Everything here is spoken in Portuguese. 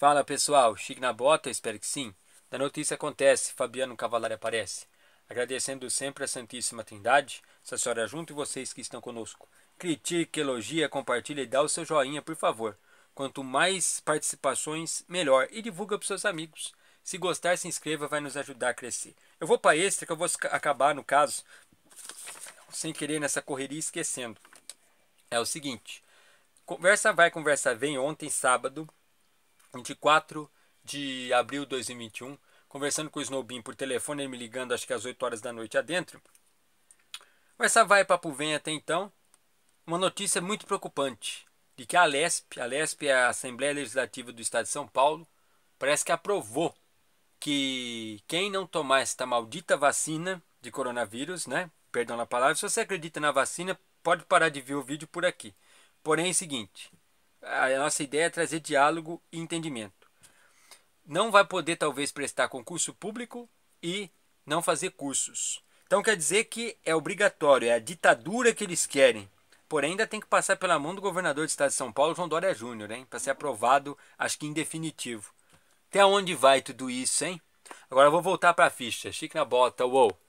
Fala pessoal, chique na bota? Espero que sim. Da notícia acontece, Fabiano Cavalari aparece. Agradecendo sempre a Santíssima Trindade, essa senhora junto e vocês que estão conosco. Critique, elogia, compartilha e dá o seu joinha, por favor. Quanto mais participações, melhor. E divulga para seus amigos. Se gostar, se inscreva, vai nos ajudar a crescer. Eu vou para extra que eu vou acabar, no caso, sem querer nessa correria esquecendo. É o seguinte: conversa vai, conversa vem. Ontem, sábado, 24 de abril de 2021, conversando com o Snowbin por telefone, ele me ligando acho que às 8 horas da noite adentro. mas Essa vai papo vem até então. Uma notícia muito preocupante de que a Lesp, a Lesp é a Assembleia Legislativa do Estado de São Paulo, parece que aprovou que quem não tomar esta maldita vacina de coronavírus, né? Perdão na palavra, se você acredita na vacina, pode parar de ver o vídeo por aqui. Porém, é o seguinte: a nossa ideia é trazer diálogo e entendimento. Não vai poder, talvez, prestar concurso público e não fazer cursos. Então quer dizer que é obrigatório, é a ditadura que eles querem. Porém, ainda tem que passar pela mão do governador do estado de São Paulo, João Dória Júnior, Para ser aprovado, acho que em definitivo. Até onde vai tudo isso, hein? Agora eu vou voltar para a ficha. Chique na bota, uou!